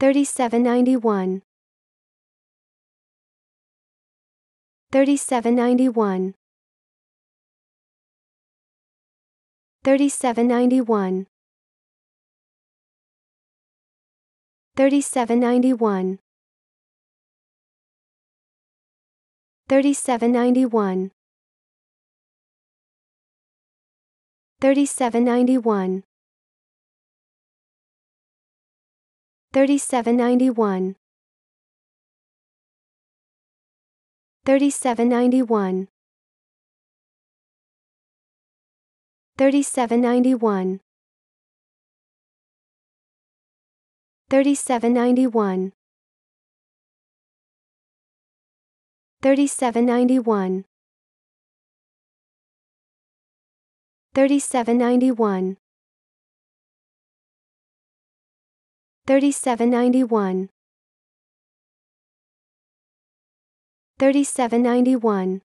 3791 3791 3791 3791 3791 3791 3791 3791 3791 3791 3791 3791 3791 3791